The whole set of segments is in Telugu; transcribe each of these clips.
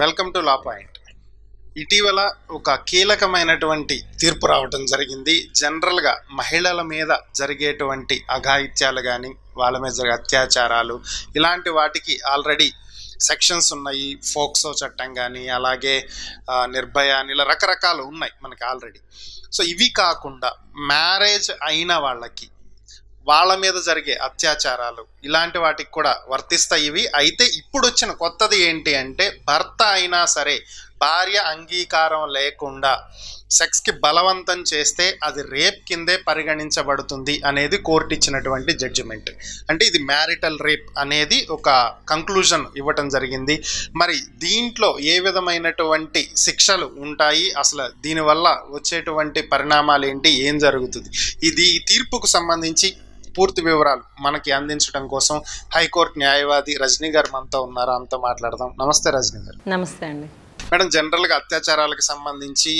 వెల్కమ్ టు లా పాయింట్ ఇటీవల ఒక కీలకమైనటువంటి తీర్పు రావడం జరిగింది జనరల్గా మహిళల మీద జరిగేటువంటి అఘాయిత్యాలు కానీ వాళ్ళ మీద జరిగే అత్యాచారాలు ఇలాంటి వాటికి ఆల్రెడీ సెక్షన్స్ ఉన్నాయి ఫోక్సో చట్టం కానీ అలాగే నిర్భయ అని ఇలా రకరకాలు ఉన్నాయి మనకి ఆల్రెడీ సో ఇవి కాకుండా మ్యారేజ్ అయిన వాళ్ళకి వాళ్ళ మీద జరిగే అత్యాచారాలు ఇలాంటి వాటికి కూడా వర్తిస్తాయి ఇవి అయితే ఇప్పుడు వచ్చిన కొత్తది ఏంటి అంటే భర్త అయినా సరే భార్య అంగీకారం లేకుండా సెక్స్కి బలవంతం చేస్తే అది రేప్ కిందే పరిగణించబడుతుంది అనేది కోర్టు ఇచ్చినటువంటి జడ్జిమెంట్ అంటే ఇది మ్యారిటల్ రేప్ అనేది ఒక కంక్లూజన్ ఇవ్వటం జరిగింది మరి దీంట్లో ఏ విధమైనటువంటి శిక్షలు ఉంటాయి అసలు దీనివల్ల వచ్చేటువంటి పరిణామాలు ఏంటి ఏం జరుగుతుంది ఇది ఈ తీర్పుకు సంబంధించి పూర్తి వివరాలు మనకి అందించడం కోసం హైకోర్టు న్యాయవాది రజనీ గారు మనతో ఉన్నారు అంతా మాట్లాడదాం నమస్తే రజనీ గారు నమస్తే అండి మేడం జనరల్గా అత్యాచారాలకు సంబంధించి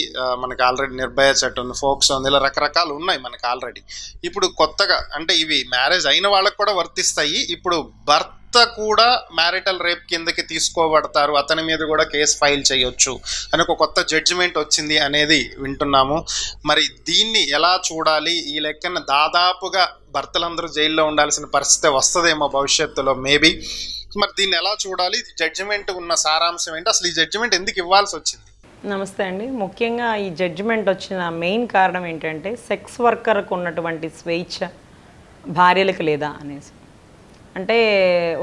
మనకి ఆల్రెడీ నిర్భయ చట్టం ఉంది ఫోక్స్ ఉంది ఇలా రకరకాలు ఉన్నాయి మనకి ఆల్రెడీ ఇప్పుడు కొత్తగా అంటే ఇవి మ్యారేజ్ అయిన వాళ్ళకు కూడా వర్తిస్తాయి ఇప్పుడు భర్త కూడా మ్యారిటల్ రేప్ కిందకి తీసుకోబడతారు అతని మీద కూడా కేసు ఫైల్ చేయొచ్చు అని ఒక కొత్త జడ్జిమెంట్ వచ్చింది అనేది వింటున్నాము మరి దీన్ని ఎలా చూడాలి ఈ లెక్కన దాదాపుగా భర్తలందరూ జైల్లో ఉండాల్సిన పరిస్థితి వస్తుందేమో భవిష్యత్తులో మేబీ మరి దీన్ని ఎలా చూడాలి జడ్జిమెంట్ ఉన్న సారాంశం ఏంటి అసలు ఈ జడ్జిమెంట్ ఎందుకు ఇవ్వాల్సి వచ్చింది నమస్తే అండి ముఖ్యంగా ఈ జడ్జిమెంట్ వచ్చిన మెయిన్ కారణం ఏంటంటే సెక్స్ వర్కర్కు ఉన్నటువంటి స్వేచ్ఛ భార్యలకు లేదా అనేసి అంటే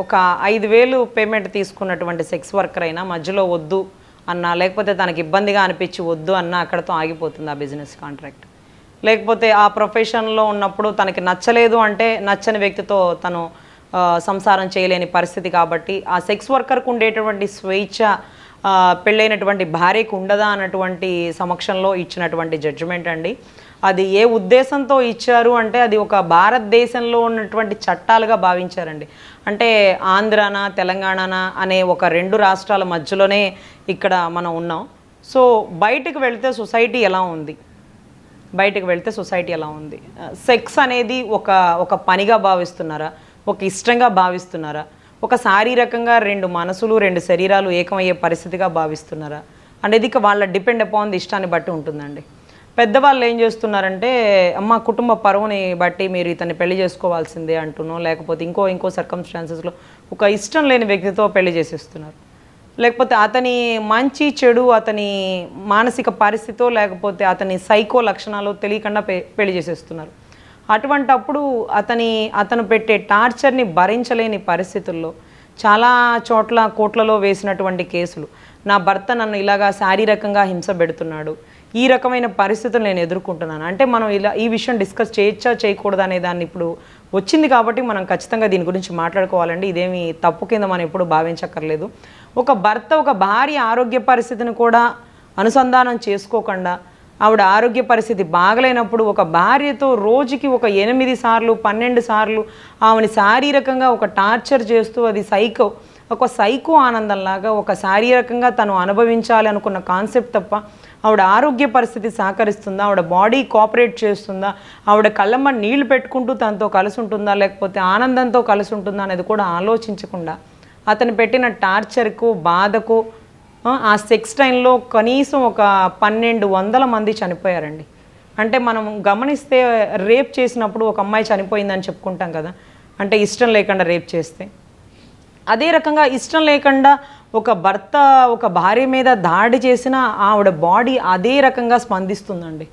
ఒక ఐదు వేలు పేమెంట్ తీసుకున్నటువంటి సెక్స్ వర్కర్ అయినా మధ్యలో వద్దు అన్నా లేకపోతే తనకి ఇబ్బందిగా అనిపించి వద్దు అన్నా అక్కడతో ఆగిపోతుంది ఆ బిజినెస్ కాంట్రాక్ట్ లేకపోతే ఆ ప్రొఫెషన్లో ఉన్నప్పుడు తనకి నచ్చలేదు అంటే నచ్చని వ్యక్తితో తను సంసారం చేయలేని పరిస్థితి కాబట్టి ఆ సెక్స్ వర్కర్కు ఉండేటువంటి స్వేచ్ఛ పెళ్ళైనటువంటి భార్యకు ఉండదా అన్నటువంటి సమక్షంలో ఇచ్చినటువంటి జడ్జిమెంట్ అండి అది ఏ ఉద్దేశంతో ఇచ్చారు అంటే అది ఒక భారతదేశంలో ఉన్నటువంటి చట్టాలుగా భావించారండి అంటే ఆంధ్రాన తెలంగాణన అనే ఒక రెండు రాష్ట్రాల మధ్యలోనే ఇక్కడ మనం ఉన్నాం సో బయటకు వెళితే సొసైటీ ఎలా ఉంది బయటకు వెళ్తే సొసైటీ ఎలా ఉంది సెక్స్ అనేది ఒక ఒక పనిగా భావిస్తున్నారా ఒక ఇష్టంగా భావిస్తున్నారా ఒక శారీరకంగా రెండు మనసులు రెండు శరీరాలు ఏకమయ్యే పరిస్థితిగా భావిస్తున్నారా అనేది ఇక వాళ్ళ డిపెండ్ అపాన్ ది ఇష్టాన్ని బట్టి ఉంటుందండి పెద్దవాళ్ళు ఏం చేస్తున్నారంటే అమ్మ కుటుంబ పరువుని బట్టి మీరు ఇతన్ని పెళ్లి చేసుకోవాల్సిందే అంటున్నాం లేకపోతే ఇంకో ఇంకో సర్కమ్స్టాన్సెస్లో ఒక ఇష్టం లేని వ్యక్తితో పెళ్లి చేసేస్తున్నారు లేకపోతే అతని మంచి చెడు అతని మానసిక పరిస్థితితో లేకపోతే అతని సైకో లక్షణాలు తెలియకుండా పెళ్లి చేసేస్తున్నారు అటువంటప్పుడు అతని అతను పెట్టే టార్చర్ని భరించలేని పరిస్థితుల్లో చాలా చోట్ల కోట్లలో వేసినటువంటి కేసులు నా భర్త నన్ను ఇలాగా శారీరకంగా హింస పెడుతున్నాడు ఈ రకమైన పరిస్థితులు నేను ఎదుర్కొంటున్నాను అంటే మనం ఇలా ఈ విషయం డిస్కస్ చేయొచ్చా చేయకూడదా అనే దాన్ని ఇప్పుడు వచ్చింది కాబట్టి మనం ఖచ్చితంగా దీని గురించి మాట్లాడుకోవాలండి ఇదేమి తప్పు కింద మనం ఎప్పుడు భావించక్కర్లేదు ఒక భర్త ఒక భార్య ఆరోగ్య పరిస్థితిని కూడా అనుసంధానం చేసుకోకుండా ఆవిడ ఆరోగ్య పరిస్థితి బాగలేనప్పుడు ఒక భార్యతో రోజుకి ఒక ఎనిమిది సార్లు పన్నెండు సార్లు ఆమెని శారీరకంగా ఒక టార్చర్ చేస్తూ అది సైకో ఒక సైకో ఆనందంలాగా ఒక శారీరకంగా తను అనుభవించాలి అనుకున్న కాన్సెప్ట్ తప్ప ఆవిడ ఆరోగ్య పరిస్థితి సహకరిస్తుందా ఆవిడ బాడీ కోఆపరేట్ చేస్తుందా ఆవిడ కళ్ళమ్మ నీళ్లు పెట్టుకుంటూ తనతో కలిసి ఉంటుందా లేకపోతే ఆనందంతో కలిసి ఉంటుందా అనేది కూడా ఆలోచించకుండా అతను పెట్టిన టార్చర్కు బాధకు ఆ సెక్స్ టైంలో కనీసం ఒక పన్నెండు వందల మంది చనిపోయారండి అంటే మనం గమనిస్తే రేప్ చేసినప్పుడు ఒక అమ్మాయి చనిపోయిందని చెప్పుకుంటాం కదా అంటే ఇష్టం లేకుండా రేప్ చేస్తే అదే రకంగా ఇష్టం లేకుండా ఒక భర్త ఒక భార్య మీద దాడి చేసిన ఆవిడ బాడీ అదే రకంగా స్పందిస్తుందండి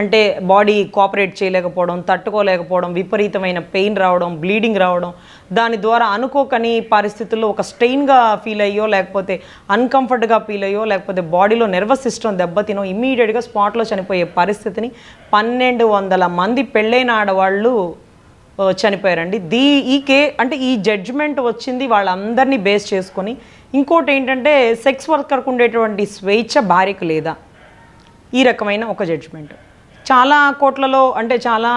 అంటే బాడీ కోఆపరేట్ చేయలేకపోవడం తట్టుకోలేకపోవడం విపరీతమైన పెయిన్ రావడం బ్లీడింగ్ రావడం దాని ద్వారా అనుకోకని పరిస్థితుల్లో ఒక స్ట్రెయిన్గా ఫీల్ అయ్యో లేకపోతే అన్కంఫర్ట్గా ఫీల్ అయ్యో లేకపోతే బాడీలో నెర్వస్ సిస్టమ్ దెబ్బతినో ఇమీడియట్గా స్పాట్లో చనిపోయే పరిస్థితిని పన్నెండు వందల మంది పెళ్ళైన ఆడవాళ్ళు చనిపోయారండి దీ ఈ కే అంటే ఈ జడ్జ్మెంట్ వచ్చింది వాళ్ళందరినీ బేస్ చేసుకొని ఇంకోటి ఏంటంటే సెక్స్ వర్కర్కు ఉండేటువంటి స్వేచ్ఛ భార్యకు లేదా ఈ రకమైన ఒక జడ్జ్మెంట్ చాలా కోట్లలో అంటే చాలా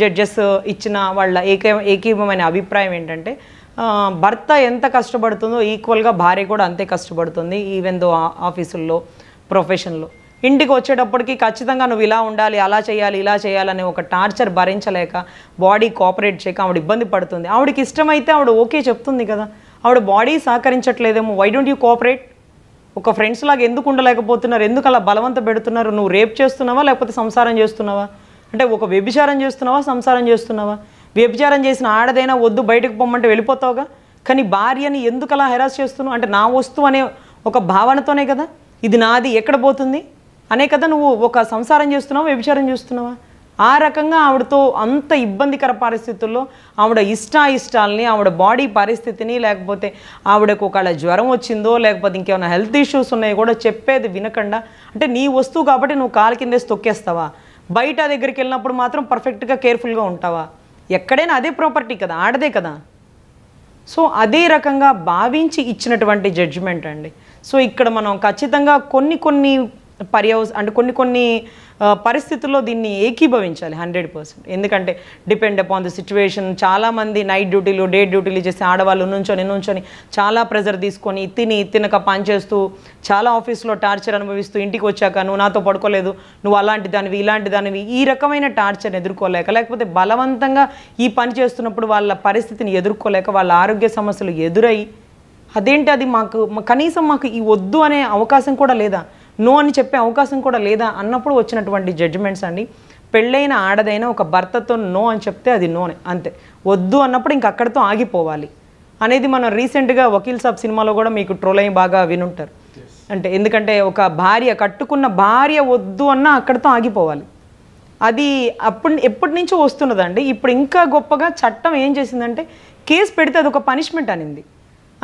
జడ్జెస్ ఇచ్చిన వాళ్ళ ఏకే ఏకీభమైన అభిప్రాయం ఏంటంటే భర్త ఎంత కష్టపడుతుందో ఈక్వల్గా భార్య కూడా అంతే కష్టపడుతుంది ఈవెన్ దో ఆఫీసుల్లో ప్రొఫెషన్లో ఇంటికి వచ్చేటప్పటికి ఖచ్చితంగా నువ్వు ఇలా ఉండాలి అలా చేయాలి ఇలా చేయాలనే ఒక టార్చర్ భరించలేక బాడీ కోఆపరేట్ చేయక ఆవిడ ఇబ్బంది పడుతుంది ఆవిడకి ఇష్టమైతే ఆవిడ ఓకే చెప్తుంది కదా ఆవిడ బాడీ సహకరించట్లేదేమో వై డోంట్ యూ కోఆపరేట్ ఒక ఫ్రెండ్స్ లాగా ఎందుకు ఉండలేకపోతున్నారు ఎందుకు అలా బలవంత పెడుతున్నారు నువ్వు రేప్ చేస్తున్నావా లేకపోతే సంసారం చేస్తున్నావా అంటే ఒక వ్యభిచారం చేస్తున్నావా సంసారం చేస్తున్నావా వ్యభిచారం చేసిన ఆడదైనా వద్దు బయటకు పొమ్మంటే వెళ్ళిపోతావుగా కానీ భార్యని ఎందుకు అలా హెరాస్ చేస్తున్నావు అంటే నా వస్తువు అనే ఒక భావనతోనే కదా ఇది నాది ఎక్కడ పోతుంది అనే కదా నువ్వు ఒక సంసారం చేస్తున్నావా వ్యభిచారం చేస్తున్నావా ఆ రకంగా ఆవిడతో అంత ఇబ్బందికర పరిస్థితుల్లో ఆవిడ ఇష్టాయిష్టాలని ఆవిడ బాడీ పరిస్థితిని లేకపోతే ఆవిడకు ఒకవేళ జ్వరం వచ్చిందో లేకపోతే ఇంకేమైనా హెల్త్ ఇష్యూస్ ఉన్నాయో కూడా చెప్పేది వినకుండా అంటే నీ వస్తువు కాబట్టి నువ్వు కాలు కిందేసి తొక్కేస్తావా బయట దగ్గరికి వెళ్ళినప్పుడు మాత్రం పర్ఫెక్ట్గా కేర్ఫుల్గా ఉంటావా ఎక్కడైనా అదే ప్రాపర్టీ కదా ఆడదే కదా సో అదే రకంగా భావించి ఇచ్చినటువంటి జడ్జిమెంట్ అండి సో ఇక్కడ మనం ఖచ్చితంగా కొన్ని కొన్ని పర్యవస్ అంటే కొన్ని కొన్ని పరిస్థితుల్లో దీన్ని ఏకీభవించాలి హండ్రెడ్ పర్సెంట్ ఎందుకంటే డిపెండ్ అపాన్ ది సిచ్యువేషన్ చాలామంది నైట్ డ్యూటీలు డే డ్యూటీలు చేసి ఆడవాళ్ళు నుంచొని నుంచొని చాలా ప్రెజర్ తీసుకొని తిని తినక పనిచేస్తూ చాలా ఆఫీస్లో టార్చర్ అనుభవిస్తూ ఇంటికి వచ్చాక నువ్వు నాతో పడుకోలేదు నువ్వు అలాంటి దానివి ఇలాంటి దానివి ఈ రకమైన టార్చర్ని ఎదుర్కోలేక లేకపోతే బలవంతంగా ఈ పని చేస్తున్నప్పుడు వాళ్ళ పరిస్థితిని ఎదుర్కోలేక వాళ్ళ ఆరోగ్య సమస్యలు ఎదురై అదేంటి అది మాకు కనీసం మాకు ఈ వద్దు అనే అవకాశం కూడా లేదా నో అని చెప్పే అవకాశం కూడా లేదా అన్నప్పుడు వచ్చినటువంటి జడ్జిమెంట్స్ అండి పెళ్ళైన ఆడదైనా ఒక భర్తతో నో అని చెప్తే అది నోనే అంతే వద్దు అన్నప్పుడు ఇంక అక్కడితో ఆగిపోవాలి అనేది మనం రీసెంట్గా వకీల్ సాబ్ సినిమాలో కూడా మీకు ట్రోల్ అయ్యి బాగా వినుంటారు అంటే ఎందుకంటే ఒక భార్య కట్టుకున్న భార్య వద్దు అన్న అక్కడితో ఆగిపోవాలి అది అప్పుడు ఎప్పటి నుంచో వస్తున్నదండి ఇప్పుడు ఇంకా గొప్పగా చట్టం ఏం చేసిందంటే కేసు పెడితే అది ఒక పనిష్మెంట్ అనింది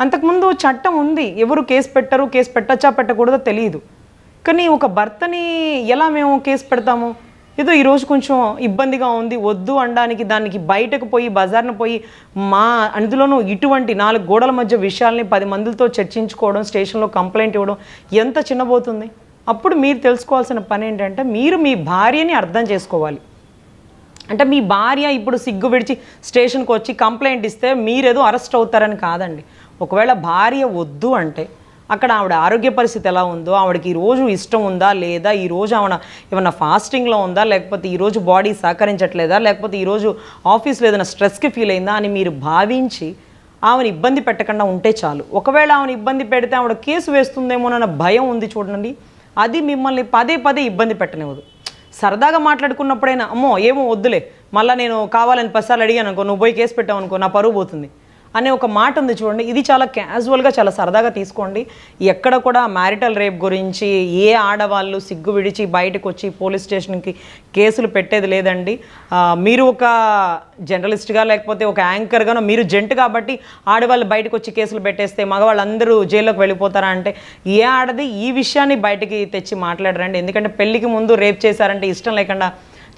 అంతకుముందు చట్టం ఉంది ఎవరు కేసు పెట్టరు కేసు పెట్టచ్చా పెట్టకూడదో తెలియదు కానీ ఒక భర్తని ఎలా మేము కేసు పెడతాము ఏదో ఈరోజు కొంచెం ఇబ్బందిగా ఉంది వద్దు అనడానికి దానికి బయటకు పోయి బజార్ను పోయి మా అందులోనూ ఇటువంటి నాలుగు గోడల మధ్య విషయాల్ని పది మందులతో చర్చించుకోవడం స్టేషన్లో కంప్లైంట్ ఇవ్వడం ఎంత చిన్నబోతుంది అప్పుడు మీరు తెలుసుకోవాల్సిన పని ఏంటంటే మీరు మీ భార్యని అర్థం చేసుకోవాలి అంటే మీ భార్య ఇప్పుడు సిగ్గు విడిచి స్టేషన్కి వచ్చి కంప్లైంట్ ఇస్తే మీరేదో అరెస్ట్ అవుతారని కాదండి ఒకవేళ భార్య వద్దు అంటే అక్కడ ఆవిడ ఆరోగ్య పరిస్థితి ఎలా ఉందో ఆవిడకి ఈరోజు ఇష్టం ఉందా లేదా ఈరోజు ఆవిడ ఏమన్నా ఫాస్టింగ్లో ఉందా లేకపోతే ఈరోజు బాడీ సహకరించట్లేదా లేకపోతే ఈరోజు ఆఫీస్లో ఏదైనా స్ట్రెస్కి ఫీల్ అయిందా అని మీరు భావించి ఆమెను ఇబ్బంది పెట్టకుండా ఉంటే చాలు ఒకవేళ ఆమెను ఇబ్బంది పెడితే ఆవిడ కేసు వేస్తుందేమోనన్న భయం ఉంది చూడండి అది మిమ్మల్ని పదే పదే ఇబ్బంది పెట్టనివ్వదు సరదాగా మాట్లాడుకున్నప్పుడైనా అమ్మో ఏమో వద్దులే మళ్ళీ నేను కావాలని పసాలు అడిగాను అనుకో నువ్వు పోయి కేసు పెట్టావు అనుకో నా పరువు పోతుంది అనే ఒక మాట ఉంది చూడండి ఇది చాలా క్యాజువల్గా చాలా సరదాగా తీసుకోండి ఎక్కడ కూడా మ్యారిటల్ రేప్ గురించి ఏ ఆడవాళ్ళు సిగ్గు విడిచి బయటకు వచ్చి పోలీస్ స్టేషన్కి కేసులు పెట్టేది లేదండి మీరు ఒక జర్నలిస్ట్గా లేకపోతే ఒక యాంకర్గానో మీరు జంట్ కాబట్టి ఆడవాళ్ళు బయటకు వచ్చి కేసులు పెట్టేస్తే మగవాళ్ళందరూ జైల్లోకి వెళ్ళిపోతారా అంటే ఏ ఆడది ఈ విషయాన్ని బయటికి తెచ్చి మాట్లాడరండి ఎందుకంటే పెళ్లికి ముందు రేప్ చేశారంటే ఇష్టం లేకుండా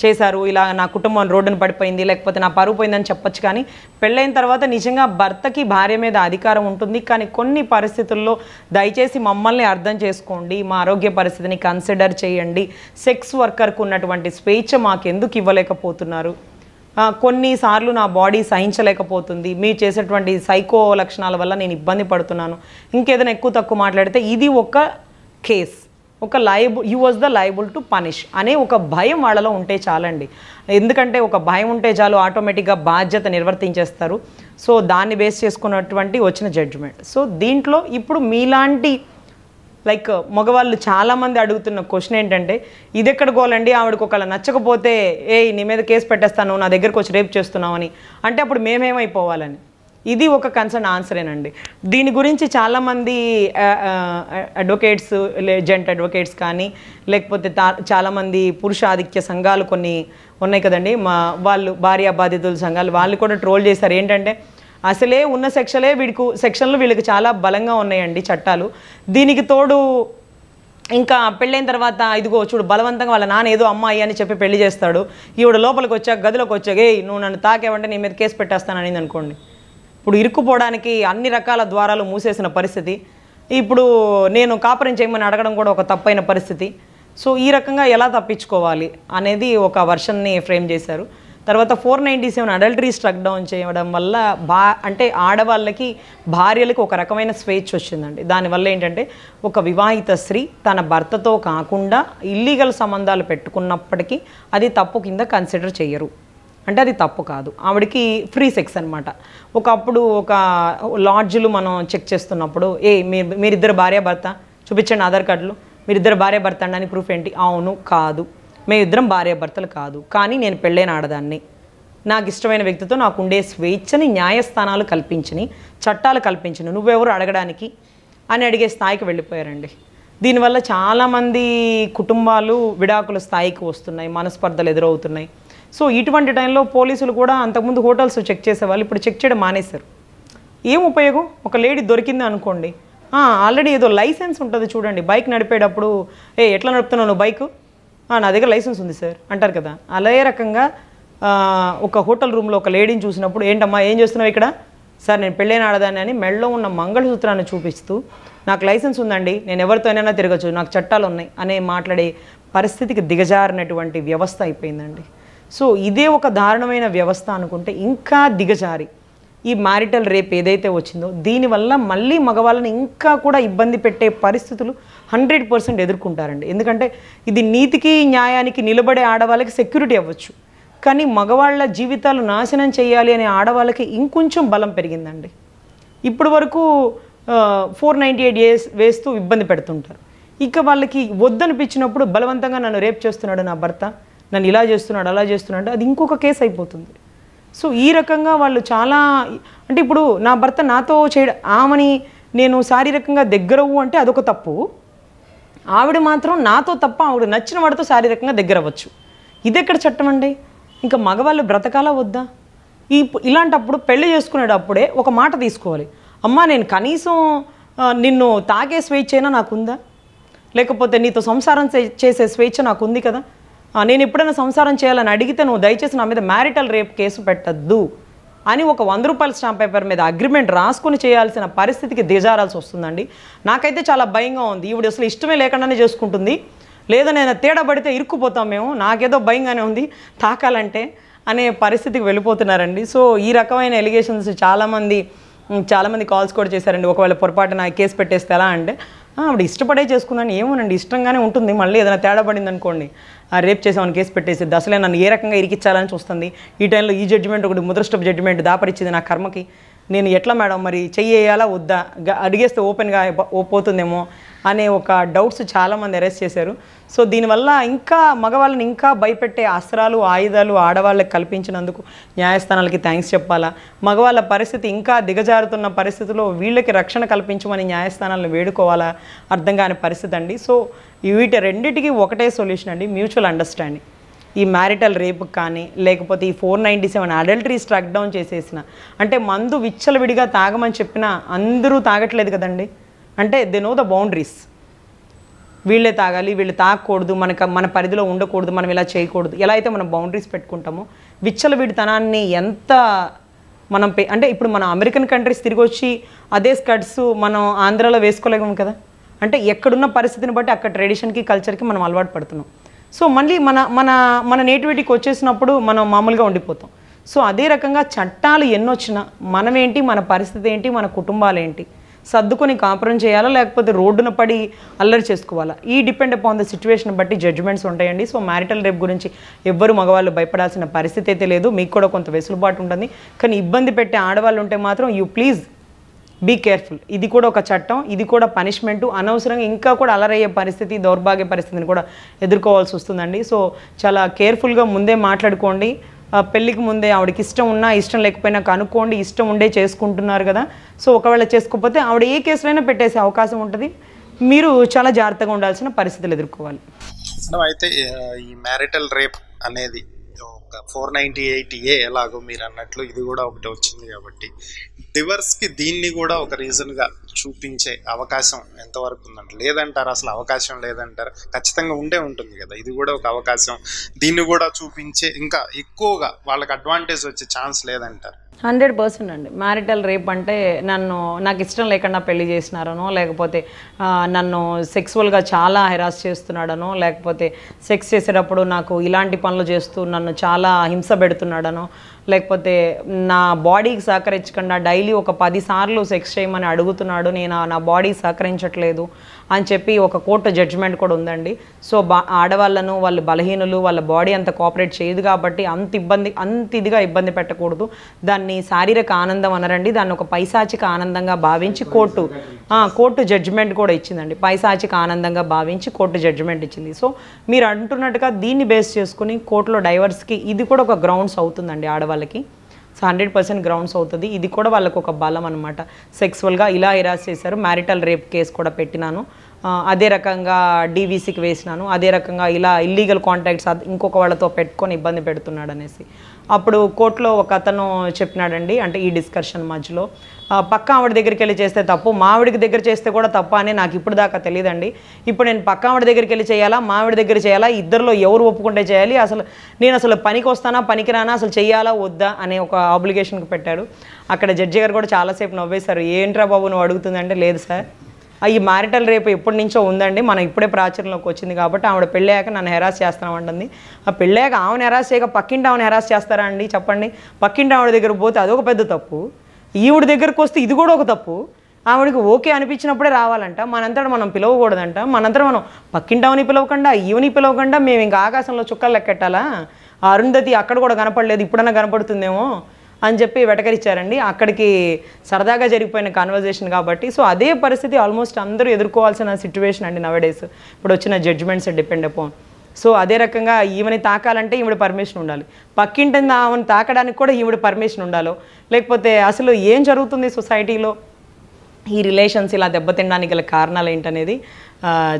చేశారు ఇలా నా కుటుంబం రోడ్డును పడిపోయింది లేకపోతే నా పరువు పోయిందని చెప్పొచ్చు కానీ పెళ్ళైన తర్వాత నిజంగా భర్తకి భార్య మీద అధికారం ఉంటుంది కానీ కొన్ని పరిస్థితుల్లో దయచేసి మమ్మల్ని అర్థం చేసుకోండి మా ఆరోగ్య పరిస్థితిని కన్సిడర్ చేయండి సెక్స్ వర్కర్కు ఉన్నటువంటి స్వేచ్ఛ మాకెందుకు ఇవ్వలేకపోతున్నారు కొన్నిసార్లు నా బాడీ సహించలేకపోతుంది మీరు చేసేటువంటి సైకో లక్షణాల వల్ల నేను ఇబ్బంది పడుతున్నాను ఇంకేదైనా ఎక్కువ తక్కువ మాట్లాడితే ఇది ఒక కేస్ ఒక liable you was the liable to punish అనే ఒక భయం వాళ్ళలో ఉంటే చాలండి ఎందుకంటే ఒక భయం ఉంటే చాలు ఆటోమేటిక్గా బాధ్యత నిర్వర్తించేస్తారు సో దాన్ని బేస్ చేసుకున్నటువంటి వచ్చిన జడ్జ్మెంట్ సో దీంట్లో ఇప్పుడు మీలాంటి లైక్ మగవాళ్ళు చాలామంది అడుగుతున్న క్వశ్చన్ ఏంటంటే ఇది ఎక్కడ గోలండి ఆవిడకు ఒకవేళ నచ్చకపోతే ఏ నీ మీద కేసు పెట్టేస్తాను నా దగ్గరకు వచ్చి రేపు అని అంటే అప్పుడు మేమేమైపోవాలని ఇది ఒక కన్సర్న్ ఆన్సరేనండి దీని గురించి చాలామంది అడ్వకేట్స్ జెంట్ అడ్వకేట్స్ కానీ లేకపోతే చాలామంది పురుష ఆధిక్య సంఘాలు కొన్ని ఉన్నాయి కదండి మా వాళ్ళు భార్య బాధితుల సంఘాలు వాళ్ళు కూడా ట్రోల్ చేశారు ఏంటంటే అసలే ఉన్న సెక్షన్లే వీడికి సెక్షన్లు వీళ్ళకి చాలా బలంగా ఉన్నాయండి చట్టాలు దీనికి తోడు ఇంకా పెళ్ళైన తర్వాత ఇదిగో చూడు బలవంతంగా వాళ్ళ నాన్న ఏదో అమ్మాయి అని చెప్పి పెళ్లి చేస్తాడు ఈవిడ లోపలికి వచ్చాక గదిలోకి వచ్చాక ఏ నువ్వు నన్ను తాకేవంటే నీ మీద కేసు పెట్టేస్తాను అనేది అనుకోండి ఇప్పుడు ఇరుక్కుపోవడానికి అన్ని రకాల ద్వారాలు మూసేసిన పరిస్థితి ఇప్పుడు నేను కాపురం చేయమని అడగడం కూడా ఒక తప్పైన పరిస్థితి సో ఈ రకంగా ఎలా తప్పించుకోవాలి అనేది ఒక వర్షన్ని ఫ్రేమ్ చేశారు తర్వాత four ninety seven adultery struck down చేయడం వల్ల బా అంటే ఆడవాళ్ళకి భార్యలకు ఒక రకమైన స్వేచ్ఛ వచ్చిందండి దానివల్ల ఏంటంటే ఒక వివాహిత స్త్రీ తన భర్తతో కాకుండా ఇల్లీగల్ సంబంధాలు పెట్టుకున్నప్పటికీ అది తప్పు కింద కన్సిడర్ చేయరు అంటే అది తప్పు కాదు ఆవిడకి ఫ్రీ సెక్స్ అనమాట ఒకప్పుడు ఒక లాడ్జ్లు మనం చెక్ చేస్తున్నప్పుడు ఏ మీరు మీరిద్దరు భార్య భర్త చూపించండి ఆధార్ కార్డులు మీరిద్దరు భార్య భర్త అని ప్రూఫ్ ఏంటి అవును కాదు మేమిద్దరం భార్య భర్తలు కాదు కానీ నేను పెళ్ళైన ఆడదాన్ని నాకు ఇష్టమైన వ్యక్తితో నాకు ఉండే స్వేచ్ఛని న్యాయస్థానాలు కల్పించని చట్టాలు కల్పించను నువ్వెవరు అడగడానికి అని అడిగే స్థాయికి వెళ్ళిపోయారండి దీనివల్ల చాలామంది కుటుంబాలు విడాకుల స్థాయికి వస్తున్నాయి మనస్పర్ధలు ఎదురవుతున్నాయి సో ఇటువంటి టైంలో పోలీసులు కూడా అంతకుముందు హోటల్స్ చెక్ చేసేవాళ్ళు ఇప్పుడు చెక్ చేయడం మానేశారు ఏం ఉపయోగం ఒక లేడీ దొరికింది అనుకోండి ఆల్రెడీ ఏదో లైసెన్స్ ఉంటుంది చూడండి బైక్ నడిపేటప్పుడు ఏ ఎట్లా నడుపుతున్నాను బైక్ నా దగ్గర లైసెన్స్ ఉంది సార్ అంటారు కదా అదే రకంగా ఒక హోటల్ రూమ్లో ఒక లేడీని చూసినప్పుడు ఏంటమ్మా ఏం చేస్తున్నావు ఇక్కడ సార్ నేను పెళ్ళైన ఆడదాన్ని అని మెళ్ళలో ఉన్న మంగళసూత్రాన్ని చూపిస్తూ నాకు లైసెన్స్ ఉందండి నేను ఎవరితోనైనా తిరగచ్చు నాకు చట్టాలు ఉన్నాయి అనే మాట్లాడే పరిస్థితికి దిగజారినటువంటి వ్యవస్థ అయిపోయిందండి సో ఇదే ఒక దారుణమైన వ్యవస్థ అనుకుంటే ఇంకా దిగజారి ఈ మ్యారిటల్ రేప్ ఏదైతే వచ్చిందో దీనివల్ల మళ్ళీ మగవాళ్ళని ఇంకా కూడా ఇబ్బంది పెట్టే పరిస్థితులు హండ్రెడ్ పర్సెంట్ ఎదుర్కొంటారండి ఎందుకంటే ఇది నీతికి న్యాయానికి నిలబడే ఆడవాళ్ళకి సెక్యూరిటీ అవ్వచ్చు కానీ మగవాళ్ళ జీవితాలు నాశనం చేయాలి అనే ఆడవాళ్ళకి ఇంకొంచెం బలం పెరిగిందండి ఇప్పటి వరకు ఫోర్ నైంటీ ఎయిట్ ఇయర్స్ వేస్తూ ఇబ్బంది పెడుతుంటారు ఇక వాళ్ళకి వద్దనిపించినప్పుడు బలవంతంగా నన్ను రేప్ చేస్తున్నాడు నా భర్త నన్ను ఇలా చేస్తున్నాడు అలా చేస్తున్నాడు అది ఇంకొక కేసు అయిపోతుంది సో ఈ రకంగా వాళ్ళు చాలా అంటే ఇప్పుడు నా భర్త నాతో చేయడం ఆమెని నేను శారీరకంగా దగ్గరవు అంటే అదొక తప్పు ఆవిడ మాత్రం నాతో తప్ప ఆవిడ నచ్చిన వాడితో శారీరకంగా దగ్గర అవ్వచ్చు ఇది ఎక్కడ చట్టం అండి ఇంకా మగవాళ్ళు బ్రతకాలా వద్దా ఈ ఇలాంటప్పుడు పెళ్లి చేసుకునేటప్పుడే ఒక మాట తీసుకోవాలి అమ్మ నేను కనీసం నిన్ను తాగే స్వేచ్ఛ అయినా నాకుందా లేకపోతే నీతో సంసారం చేసే స్వేచ్ఛ నాకుంది కదా నేను ఎప్పుడైనా సంసారం చేయాలని అడిగితే నువ్వు దయచేసి నా మీద మ్యారిటల్ రేప్ కేసు పెట్టద్దు అని ఒక వంద రూపాయల స్టాంప్ పేపర్ మీద అగ్రిమెంట్ రాసుకుని చేయాల్సిన పరిస్థితికి దిజారాల్సి వస్తుందండి నాకైతే చాలా భయంగా ఉంది ఈవిడ అసలు ఇష్టమే లేకుండానే చేసుకుంటుంది లేదా నేను తేడాబడితే ఇరుక్కుపోతాం మేము నాకేదో భయంగానే ఉంది తాకాలంటే అనే పరిస్థితికి వెళ్ళిపోతున్నారండి సో ఈ రకమైన ఎలిగేషన్స్ చాలామంది చాలామంది కాల్స్ కూడా చేశారండి ఒకవేళ పొరపాటున కేసు పెట్టేస్తే ఎలా అంటే ఆవిడ ఇష్టపడే చేసుకున్నాను ఏమోనండి ఇష్టంగానే ఉంటుంది మళ్ళీ ఏదైనా తేడా పడింది అనుకోండి ఆ రేప్ చేసామని కేసు పెట్టేసి అసలే నన్ను ఏ రకంగా ఇరికిచ్చాలని చూస్తుంది ఈ టైంలో ఈ జడ్జిమెంట్ ఒకటి ముద్రస్టప్ జడ్జిమెంట్ దాపరిచ్చింది నా కర్మకి నేను ఎట్లా మేడం మరి చెయ్యేయాలా వద్దా అడిగేస్తే ఓపెన్గా పోతుందేమో అనే ఒక డౌట్స్ చాలామంది అరెస్ట్ చేశారు సో దీనివల్ల ఇంకా మగవాళ్ళని ఇంకా భయపెట్టే అస్త్రాలు ఆయుధాలు ఆడవాళ్ళకి కల్పించినందుకు న్యాయస్థానాలకి థ్యాంక్స్ చెప్పాలా మగవాళ్ళ పరిస్థితి ఇంకా దిగజారుతున్న పరిస్థితిలో వీళ్ళకి రక్షణ కల్పించమని న్యాయస్థానాలను వేడుకోవాలా అర్థం కాని పరిస్థితి అండి సో వీటి రెండింటికి ఒకటే సొల్యూషన్ అండి మ్యూచువల్ అండర్స్టాండింగ్ ఈ మ్యారిటల్ రేపు కానీ లేకపోతే ఈ four ninety seven adultery struck down down చేసేసిన అంటే మందు విచ్చలవిడిగా తాగమని చెప్పినా అందరూ తాగట్లేదు కదండి అంటే దే నో ద బౌండరీస్ వీళ్ళే తాగాలి వీళ్ళు తాగకూడదు మనకు మన పరిధిలో ఉండకూడదు మనం ఇలా చేయకూడదు ఎలా అయితే మనం బౌండరీస్ పెట్టుకుంటామో వీడితనాన్ని ఎంత మనం అంటే ఇప్పుడు మనం అమెరికన్ కంట్రీస్ తిరిగి వచ్చి అదే స్కర్ట్స్ మనం ఆంధ్రాలో వేసుకోలేము కదా అంటే ఎక్కడున్న పరిస్థితిని బట్టి అక్కడ ట్రెడిషన్కి కల్చర్కి మనం అలవాటు పడుతున్నాం సో మళ్ళీ మన మన మన నేటివిటీకి వచ్చేసినప్పుడు మనం మామూలుగా ఉండిపోతాం సో అదే రకంగా చట్టాలు ఎన్నొచ్చినా మనమేంటి మన పరిస్థితి ఏంటి మన కుటుంబాలు ఏంటి సర్దుకొని కాపురం చేయాలా లేకపోతే రోడ్డున పడి అల్లరి చేసుకోవాలా ఈ డిపెండ్ అపాన్ ద సిచ్యువేషన్ బట్టి జడ్జ్మెంట్స్ ఉంటాయండి సో మ్యారిటల్ రేప్ గురించి ఎవ్వరు మగవాళ్ళు భయపడాల్సిన పరిస్థితి అయితే లేదు మీకు కూడా కొంత వెసులుబాటు ఉంటుంది కానీ ఇబ్బంది పెట్టే ఆడవాళ్ళు ఉంటే మాత్రం యూ ప్లీజ్ బీ కేర్ఫుల్ ఇది కూడా ఒక చట్టం ఇది కూడా పనిష్మెంటు అనవసరంగా ఇంకా కూడా అలరయ్యే పరిస్థితి దౌర్భాగ్య పరిస్థితిని కూడా ఎదుర్కోవాల్సి వస్తుందండి సో చాలా కేర్ఫుల్గా ముందే మాట్లాడుకోండి పెళ్ళికి ముందే ఆవిడకి ఇష్టం ఉన్నా ఇష్టం లేకపోయినా కనుక్కోండి ఇష్టం ఉండే చేసుకుంటున్నారు కదా సో ఒకవేళ చేసుకోకపోతే ఆవిడ ఏ కేసులైనా పెట్టేసే అవకాశం ఉంటుంది మీరు చాలా జాగ్రత్తగా ఉండాల్సిన పరిస్థితులు ఎదుర్కోవాలి అయితే ఈ మ్యారిటల్ రేప్ అనేది ఫోర్ నైంటీ ఎయిట్ ఏ ఎలాగో మీరు అన్నట్లు ఇది కూడా ఒకటి వచ్చింది కాబట్టి డివర్స్కి దీన్ని కూడా ఒక రీజన్గా చూపించే అవకాశం ఎంతవరకు ఉందంట లేదంటారు అసలు అవకాశం లేదంటారు ఖచ్చితంగా ఉండే ఉంటుంది కదా ఇది కూడా ఒక అవకాశం దీన్ని కూడా చూపించే ఇంకా ఎక్కువగా వాళ్ళకి అడ్వాంటేజ్ వచ్చే ఛాన్స్ లేదంటారు హండ్రెడ్ పర్సెంట్ అండి మ్యారిటల్ రేప్ అంటే నన్ను నాకు ఇష్టం లేకుండా పెళ్లి చేసినారనో లేకపోతే నన్ను సెక్స్వల్గా చాలా హెరాస్ చేస్తున్నాడనో లేకపోతే సెక్స్ చేసేటప్పుడు నాకు ఇలాంటి పనులు చేస్తూ నన్ను చాలా హింస పెడుతున్నాడనో లేకపోతే నా బాడీకి సహకరించకుండా డైలీ ఒక పదిసార్లు సెక్స్ చేయమని అడుగుతున్నాడు నేను నా బాడీ సహకరించట్లేదు అని చెప్పి ఒక కోర్టు జడ్జిమెంట్ కూడా ఉందండి సో బా ఆడవాళ్ళను వాళ్ళ బలహీనులు వాళ్ళ బాడీ అంత కోఆపరేట్ చేయదు కాబట్టి అంత ఇబ్బంది అంత ఇదిగా ఇబ్బంది పెట్టకూడదు దాన్ని శారీరక ఆనందం అనరండి దాన్ని ఒక పైశాచిక ఆనందంగా భావించి కోర్టు కోర్టు జడ్జ్మెంట్ కూడా ఇచ్చిందండి పైశాచిక ఆనందంగా భావించి కోర్టు జడ్జ్మెంట్ ఇచ్చింది సో మీరు అంటున్నట్టుగా దీన్ని బేస్ చేసుకుని కోర్టులో డైవర్స్కి ఇది కూడా ఒక గ్రౌండ్స్ అవుతుందండి ఆడవాళ్ళు వాళ్ళకి సో హండ్రెడ్ పర్సెంట్ గ్రౌండ్స్ అవుతుంది ఇది కూడా వాళ్ళకు ఒక బలం అనమాట సెక్సువల్గా ఇలా ఇరాస్ చేశారు మ్యారిటల్ రేప్ కేసు కూడా పెట్టినాను అదే రకంగా డీవీసీకి వేసినాను అదే రకంగా ఇలా ఇల్లీగల్ కాంటాక్ట్స్ ఇంకొక వాళ్ళతో పెట్టుకొని ఇబ్బంది పెడుతున్నాడు అనేసి అప్పుడు కోర్టులో ఒక అతను చెప్పినాడండి అంటే ఈ డిస్కషన్ మధ్యలో పక్క ఆవిడ దగ్గరికి వెళ్ళి చేస్తే తప్పు మావిడికి దగ్గర చేస్తే కూడా తప్ప అని నాకు ఇప్పుడు దాకా తెలియదండి ఇప్పుడు నేను పక్క ఆవిడ దగ్గరికి వెళ్ళి చేయాలా మావిడి దగ్గర చేయాలా ఇద్దరిలో ఎవరు ఒప్పుకుంటే చేయాలి అసలు నేను అసలు పనికి వస్తానా పనికిరానా అసలు చేయాలా వద్దా అనే ఒక ఆబ్లిగేషన్కి పెట్టాడు అక్కడ జడ్జి గారు కూడా చాలాసేపు నవ్వేశారు ఏంట్రా బాబు నువ్వు అడుగుతుందంటే లేదు సార్ ఈ మ్యారిటల్ రేపు ఎప్పటి నుంచో ఉందండి మనం ఇప్పుడే ప్రాచుర్యంలోకి వచ్చింది కాబట్టి ఆవిడ పెళ్ళాక నన్ను హెరాస్ చేస్తామంటుంది ఆ పెళ్ళాక ఆమెను హెరాస్ చేయక పక్కింటి ఆమెను హెరాస్ చేస్తారా అండి చెప్పండి పక్కింటి ఆవిడ దగ్గర పోతే అదొక పెద్ద తప్పు ఈవిడ దగ్గరకు వస్తే ఇది కూడా ఒక తప్పు ఆవిడకి ఓకే అనిపించినప్పుడే రావాలంట మనంతట మనం పిలవకూడదంట మనంతట మనం పక్కింటామని పిలవకుండా ఈవని పిలవకుండా మేము ఇంకా ఆకాశంలో చుక్కలు లెక్కెట్టాలా అరుంధతి అక్కడ కూడా కనపడలేదు ఇప్పుడన్నా కనపడుతుందేమో అని చెప్పి వెటకరిచ్చారండి అక్కడికి సరదాగా జరిగిపోయిన కాన్వర్జేషన్ కాబట్టి సో అదే పరిస్థితి ఆల్మోస్ట్ అందరూ ఎదుర్కోవాల్సిన సిచ్యువేషన్ అండి నవడేస్ ఇప్పుడు వచ్చిన జడ్జ్మెంట్స్ డిపెండ్ అపాన్ సో అదే రకంగా ఈమెని తాకాలంటే ఈవిడ పర్మిషన్ ఉండాలి పక్కింటిని ఆమెను తాకడానికి కూడా ఈవిడ పర్మిషన్ ఉండాలో లేకపోతే అసలు ఏం జరుగుతుంది సొసైటీలో ఈ రిలేషన్స్ ఇలా దెబ్బతినడానికి గల కారణాలు ఏంటనేది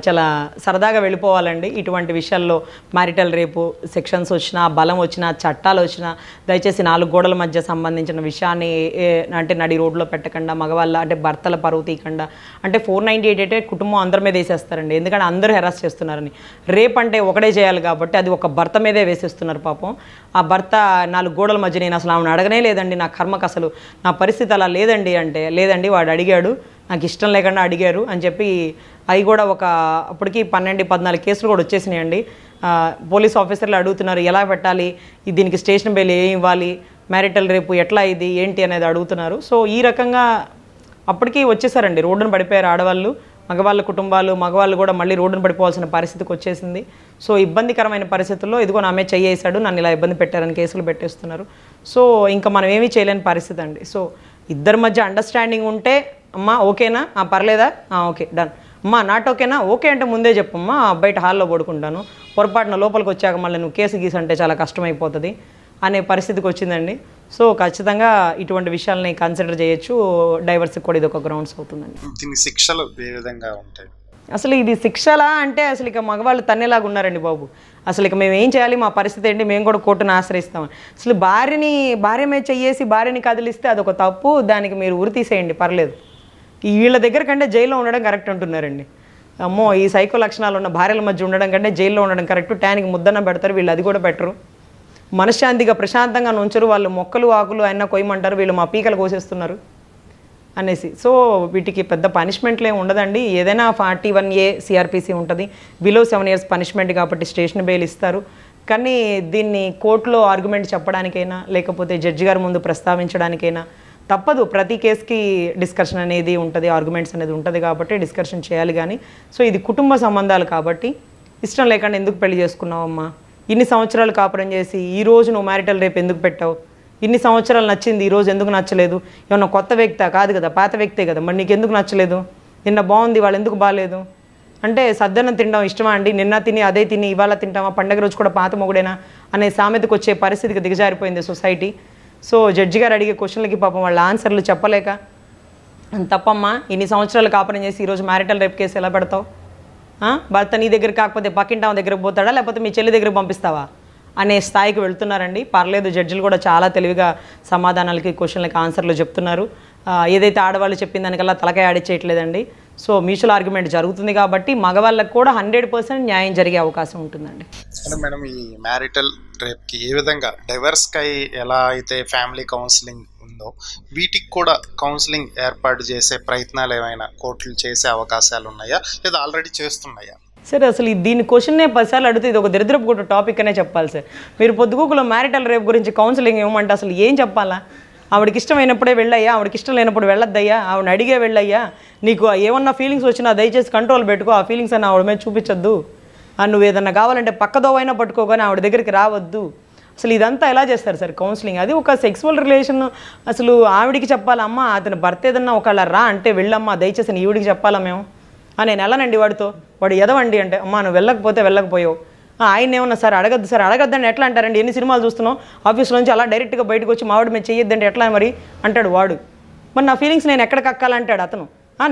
చాలా సరదాగా వెళ్ళిపోవాలండి ఇటువంటి విషయాల్లో మ్యారిటల్ రేపు సెక్షన్స్ వచ్చినా బలం వచ్చినా చట్టాలు వచ్చినా దయచేసి నాలుగు గోడల మధ్య సంబంధించిన విషయాన్ని అంటే నడి రోడ్లో పెట్టకుండా మగవాళ్ళ అంటే భర్తల పరువు తీయకుండా అంటే ఫోర్ నైంటీ ఎయిట్ అయితే కుటుంబం అందరి మీద వేసేస్తారండి ఎందుకంటే అందరూ హెరాస్ చేస్తున్నారని రేపు అంటే ఒకటే చేయాలి కాబట్టి అది ఒక భర్త మీదే వేసేస్తున్నారు పాపం ఆ భర్త నాలుగు గోడల మధ్య నేను అసలు ఆమెను అడగనే లేదండి నా కర్మకు అసలు నా పరిస్థితి అలా లేదండి అంటే లేదండి వాడు అడిగాడు నాకు ఇష్టం లేకుండా అడిగారు అని చెప్పి అవి కూడా ఒక అప్పటికి పన్నెండు పద్నాలుగు కేసులు కూడా వచ్చేసినాయండి పోలీస్ ఆఫీసర్లు అడుగుతున్నారు ఎలా పెట్టాలి దీనికి స్టేషన్ బెయిల్ ఏం ఇవ్వాలి మ్యారిటల్ రేపు ఎట్లా ఇది ఏంటి అనేది అడుగుతున్నారు సో ఈ రకంగా అప్పటికి వచ్చేసారండి రోడ్డును పడిపోయారు ఆడవాళ్ళు మగవాళ్ళ కుటుంబాలు మగవాళ్ళు కూడా మళ్ళీ రోడ్డును పడిపోవాల్సిన పరిస్థితికి వచ్చేసింది సో ఇబ్బందికరమైన పరిస్థితుల్లో ఇదిగో నామే చెయ్యేశాడు నన్ను ఇలా ఇబ్బంది పెట్టారని కేసులు పెట్టేస్తున్నారు సో ఇంకా మనం ఏమీ చేయలేని పరిస్థితి అండి సో ఇద్దరి మధ్య అండర్స్టాండింగ్ ఉంటే అమ్మా ఓకేనా పర్లేదా ఓకే డన్ అమ్మా నాట్ ఓకేనా ఓకే అంటే ముందే చెప్పమ్మా బయట హాల్లో పడుకుంటాను పొరపాటున లోపలికి వచ్చాక మళ్ళీ నువ్వు కేసు గీసు అంటే చాలా కష్టమైపోతుంది అనే పరిస్థితికి వచ్చిందండి సో ఖచ్చితంగా ఇటువంటి విషయాలని కన్సిడర్ చేయొచ్చు డైవర్స్ కూడా ఇది ఒక గ్రౌండ్స్ అవుతుందండి దీని శిక్షలు ఏ విధంగా ఉంటాయి అసలు ఇది శిక్షలా అంటే అసలు ఇక మగవాళ్ళు తన్నేలాగా ఉన్నారండి బాబు అసలు ఇక మేము ఏం చేయాలి మా పరిస్థితి ఏంటి మేము కూడా కోర్టును ఆశ్రయిస్తాం అసలు భార్యని భార్య చెయ్యేసి భార్యని కదిలిస్తే అదొక తప్పు దానికి మీరు ఉరి తీసేయండి పర్లేదు వీళ్ళ దగ్గర కంటే జైల్లో ఉండడం కరెక్ట్ అంటున్నారండి అమ్మో ఈ సైకో లక్షణాలు ఉన్న భార్యల మధ్య ఉండడం కంటే జైల్లో ఉండడం కరెక్ట్ ట్యానికి ముద్దన పెడతారు వీళ్ళు అది కూడా పెట్టరు మనశ్శాంతిగా ప్రశాంతంగా నుంచరు వాళ్ళు మొక్కలు ఆకులు అయినా కొయ్యమంటారు వీళ్ళు మా పీకలు కోసేస్తున్నారు అనేసి సో వీటికి పెద్ద పనిష్మెంట్లు ఏమి ఉండదండి ఏదైనా ఫార్టీ వన్ ఏ సిఆర్పిసి ఉంటుంది బిలో సెవెన్ ఇయర్స్ పనిష్మెంట్ కాబట్టి స్టేషన్ బెయిల్ ఇస్తారు కానీ దీన్ని కోర్టులో ఆర్గ్యుమెంట్ చెప్పడానికైనా లేకపోతే జడ్జి గారి ముందు ప్రస్తావించడానికైనా తప్పదు ప్రతి కేసుకి డిస్కషన్ అనేది ఉంటుంది ఆర్గ్యుమెంట్స్ అనేది ఉంటుంది కాబట్టి డిస్కషన్ చేయాలి కానీ సో ఇది కుటుంబ సంబంధాలు కాబట్టి ఇష్టం లేకుండా ఎందుకు పెళ్లి చేసుకున్నావమ్మా ఇన్ని సంవత్సరాలు కాపురం చేసి ఈ రోజు నువ్వు మ్యారిటల్ రేపు ఎందుకు పెట్టావు ఇన్ని సంవత్సరాలు నచ్చింది ఈరోజు ఎందుకు నచ్చలేదు ఏమన్నా కొత్త వ్యక్త కాదు కదా పాత వ్యక్తే కదా మరి నీకు ఎందుకు నచ్చలేదు నిన్న బాగుంది వాళ్ళు ఎందుకు బాగాలేదు అంటే సద్దనం తినడం ఇష్టమా అండి నిన్న తిని అదే తిని ఇవాళ తింటామా పండగ రోజు కూడా పాత మొగుడేనా అనే సామెతకు వచ్చే పరిస్థితికి దిగజారిపోయింది సొసైటీ సో జడ్జి గారు అడిగే క్వశ్చన్లకి పాపం వాళ్ళ ఆన్సర్లు చెప్పలేక తప్పమ్మా ఇన్ని సంవత్సరాలు కాపురం చేసి ఈరోజు మ్యారిటల్ రేప్ కేసు ఎలా పెడతావు భర్త నీ దగ్గర కాకపోతే పక్కింటామ దగ్గర పోతాడా లేకపోతే మీ చెల్లి దగ్గర పంపిస్తావా అనే స్థాయికి వెళ్తున్నారండి పర్లేదు జడ్జిలు కూడా చాలా తెలివిగా సమాధానాలకి క్వశ్చన్లకి ఆన్సర్లు చెప్తున్నారు ఏదైతే ఆడవాళ్ళు చెప్పిన దానికల్లా తలకాయ చేయట్లేదండి సో మ్యూచువల్ ఆర్గ్యుమెంట్ జరుగుతుంది కాబట్టి మగవాళ్ళకు కూడా హండ్రెడ్ పర్సెంట్ న్యాయం జరిగే అవకాశం ఉంటుందండి మేడం ఈ మ్యారిటల్ రేప్కి ఏ విధంగా డైవర్స్కై ఎలా అయితే ఫ్యామిలీ కౌన్సిలింగ్ ఉందో వీటికి కూడా కౌన్సిలింగ్ ఏర్పాటు చేసే ప్రయత్నాలు ఏమైనా కోర్టులు చేసే అవకాశాలు ఉన్నాయా లేదా ఆల్రెడీ చేస్తున్నాయా సరే అసలు దీని క్వశ్చన్నే పదిసార్లు అడిగితే ఇది ఒక దరిద్రపు కూడా టాపిక్ అనే చెప్పాలి సార్ మీరు పొద్దుగూకులో మ్యారిటల్ రేప్ గురించి కౌన్సిలింగ్ ఇవ్వమంటే అసలు ఏం చెప్పాలా ఆవిడకి ఇష్టమైనప్పుడే వెళ్ళయ్యా ఆవిడకి ఇష్టం లేనప్పుడు వెళ్ళొద్దయ్యా ఆవిడ అడిగే వెళ్ళయ్యా నీకు ఏమన్నా ఫీలింగ్స్ వచ్చినా దయచేసి కంట్రోల్ పెట్టుకో ఆ ఫీలింగ్స్ అని ఆవిడ మీద చూపించద్దు నువ్వు ఏదన్నా కావాలంటే పక్కదోవైనా పట్టుకోగానే ఆవిడ దగ్గరికి రావద్దు అసలు ఇదంతా ఎలా చేస్తారు సార్ కౌన్సిలింగ్ అది ఒక సెక్స్వల్ రిలేషన్ అసలు ఆవిడికి చెప్పాలమ్మా అతని భర్త ఏదన్నా ఒకళ్ళ రా అంటే వెళ్ళమ్మా దయచేసి ఈవిడికి చెప్పాలా మేము నేను వెళ్ళనండి వాడితో వాడు ఎదవండి అంటే అమ్మా నువ్వు వెళ్ళకపోతే వెళ్ళకపోయావు ఆయన ఏమన్నా సార్ అడగద్దు సార్ అడగద్దండి ఎట్లా అంటారండి ఎన్ని సినిమాలు చూస్తున్నావు ఆఫీస్లో నుంచి అలా డైరెక్ట్గా బయటకు వచ్చి మావిడ మేము చేయొద్దండి ఎట్లా మరి అంటాడు వాడు మరి నా ఫీలింగ్స్ నేను ఎక్కడ కక్కాలంటాడు అతను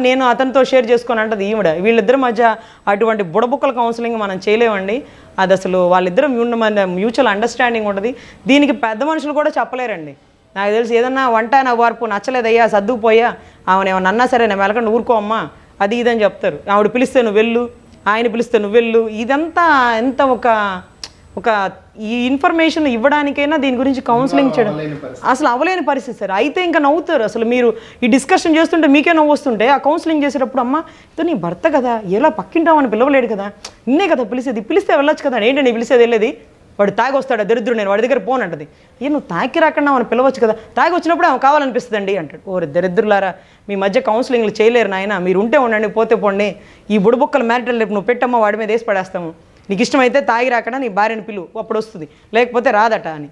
నేను అతనితో షేర్ చేసుకొని అంటది ఈవిడ వీళ్ళిద్దరి మధ్య అటువంటి బుడబుక్కల కౌన్సిలింగ్ మనం చేయలేమండి అది అసలు వాళ్ళిద్దరం మ్యూచువల్ అండర్స్టాండింగ్ ఉంటుంది దీనికి పెద్ద మనుషులు కూడా చెప్పలేరండి నాకు తెలిసి ఏదన్నా వంట నా వార్పు నచ్చలేదయ్యా సర్దుకుపోయా ఆమెను ఏమన్నా అన్నా సరే నేను వెళ్ళకండి ఊరుకో అమ్మ అది ఇదని చెప్తారు ఆవిడ పిలిస్తే నువ్వు వెళ్ళు ఆయన పిలిస్తే నువ్వు వెళ్ళు ఇదంతా ఎంత ఒక ఒక ఈ ఇన్ఫర్మేషన్ ఇవ్వడానికైనా దీని గురించి కౌన్సిలింగ్ చేయడం అసలు అవలేని పరిస్థితి సార్ అయితే ఇంకా నవ్వుతారు అసలు మీరు ఈ డిస్కషన్ చేస్తుంటే మీకే నవ్వు వస్తుంటే ఆ కౌన్సిలింగ్ చేసేటప్పుడు అమ్మ ఇతో నీ భర్త కదా ఎలా పక్కింటామని పిలవలేడు కదా నిన్నే కదా పిలిచేది పిలిస్తే వెళ్ళొచ్చు కదా నీ పిలిచేది వెళ్ళేది వాడు తాగి వస్తాడు దరిద్రుడు నేను వాడి దగ్గర పోనంటది ఏ నువ్వు తాకి రాకుండా అని పిలవచ్చు కదా తాగి వచ్చినప్పుడు ఆమె అండి అంటాడు ఓరి దరిద్రులారా మీ మధ్య కౌన్సిలింగ్లు చేయలేరు నాయన మీరు ఉంటే ఉండండి పోతే పోండి ఈ బుడబుక్కల మ్యారిటల్ రేపు నువ్వు పెట్టమ్మా వాడి మీద వేసి పడేస్తాము నీకు ఇష్టమైతే తాగి రాకడా నీ భార్యను పిలువు అప్పుడు వస్తుంది లేకపోతే రాదట అని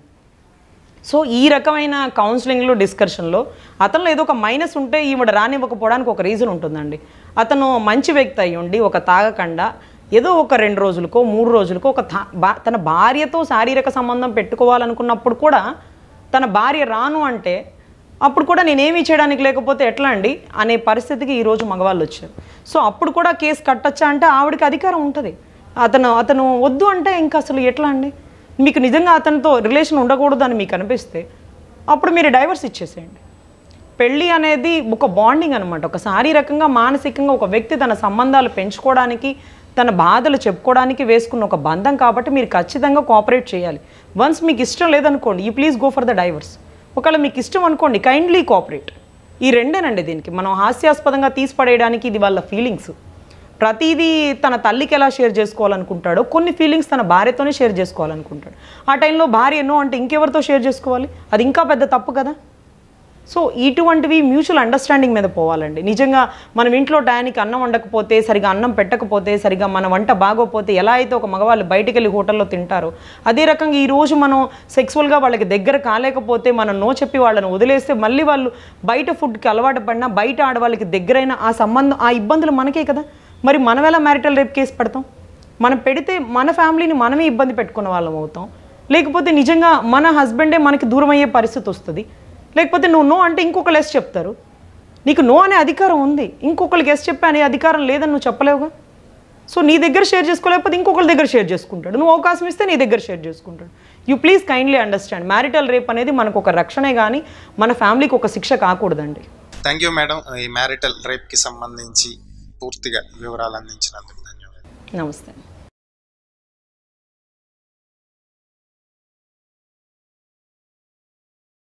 సో ఈ రకమైన కౌన్సిలింగ్లో డిస్కషన్లో అతనిలో ఏదో ఒక మైనస్ ఉంటే ఈవిడ రానివ్వకపోవడానికి ఒక రీజన్ ఉంటుందండి అతను మంచి వ్యక్తి అయ్యి ఉండి ఒక తాగకుండా ఏదో ఒక రెండు రోజులకో మూడు రోజులకో ఒక తన భార్యతో శారీరక సంబంధం పెట్టుకోవాలనుకున్నప్పుడు కూడా తన భార్య రాను అంటే అప్పుడు కూడా నేనేమీ చేయడానికి లేకపోతే ఎట్లా అండి అనే పరిస్థితికి ఈరోజు మగవాళ్ళు వచ్చారు సో అప్పుడు కూడా కేసు కట్టచ్చా అంటే ఆవిడకి అధికారం ఉంటుంది అతను అతను వద్దు అంటే ఇంకా అసలు ఎట్లా అండి మీకు నిజంగా అతనితో రిలేషన్ ఉండకూడదు అని మీకు అనిపిస్తే అప్పుడు మీరు డైవర్స్ ఇచ్చేసేయండి పెళ్ళి అనేది ఒక బాండింగ్ అనమాట ఒక శారీరకంగా మానసికంగా ఒక వ్యక్తి తన సంబంధాలు పెంచుకోవడానికి తన బాధలు చెప్పుకోవడానికి వేసుకున్న ఒక బంధం కాబట్టి మీరు ఖచ్చితంగా కోఆపరేట్ చేయాలి వన్స్ మీకు ఇష్టం లేదనుకోండి ఈ please go for the divorce ఒకవేళ మీకు ఇష్టం అనుకోండి కైండ్లీ కోఆపరేట్ ఈ రెండేనండి దీనికి మనం హాస్యాస్పదంగా తీసిపడేయడానికి ఇది వాళ్ళ ఫీలింగ్స్ ప్రతిదీ తన తల్లికి ఎలా షేర్ చేసుకోవాలనుకుంటాడో కొన్ని ఫీలింగ్స్ తన భార్యతోనే షేర్ చేసుకోవాలనుకుంటాడు ఆ టైంలో భార్య ఎన్నో అంటే ఇంకెవరితో షేర్ చేసుకోవాలి అది ఇంకా పెద్ద తప్పు కదా సో ఇటువంటివి మ్యూచువల్ అండర్స్టాండింగ్ మీద పోవాలండి నిజంగా మనం ఇంట్లో టయానికి అన్నం వండకపోతే సరిగా అన్నం పెట్టకపోతే సరిగా మన వంట బాగోపోతే ఎలా అయితే ఒక మగవాళ్ళు బయటకు వెళ్ళి హోటల్లో తింటారో అదే రకంగా ఈరోజు మనం సెక్సువల్గా వాళ్ళకి దగ్గర కాలేకపోతే మనం నో చెప్పి వాళ్ళని వదిలేస్తే మళ్ళీ వాళ్ళు బయట ఫుడ్కి అలవాటు పడినా బయట ఆడవాళ్ళకి దగ్గరైన ఆ సంబంధం ఆ ఇబ్బందులు మనకే కదా మరి మనం ఎలా మ్యారిటల్ రేప్ కేసు పెడతాం మనం పెడితే మన ఫ్యామిలీని మనమే ఇబ్బంది పెట్టుకున్న వాళ్ళం అవుతాం లేకపోతే నిజంగా మన హస్బెండే మనకి దూరం అయ్యే పరిస్థితి వస్తుంది లేకపోతే నువ్వు నో అంటే ఇంకొక లెస్ చెప్తారు నీకు నో అనే అధికారం ఉంది ఇంకొకరికి ఎస్ చెప్పే అనే అధికారం లేదని నువ్వు చెప్పలేవుగా సో నీ దగ్గర షేర్ చేసుకోలేకపోతే ఇంకొకరి దగ్గర షేర్ చేసుకుంటాడు నువ్వు అవకాశం ఇస్తే నీ దగ్గర షేర్ చేసుకుంటాడు you please kindly understand marital rape అనేది మనకు ఒక రక్షణే కానీ మన ఫ్యామిలీకి ఒక శిక్ష కాకూడదండి థ్యాంక్ యూ మేడం ఈ మ్యారిటల్ రేప్కి సంబంధించి పూర్తిగా వివరాలు అందించినందుకు ధన్యవాదాలు నమస్తే